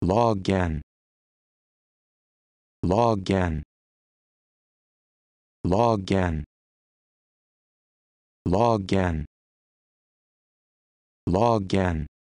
log n log n log n log n log n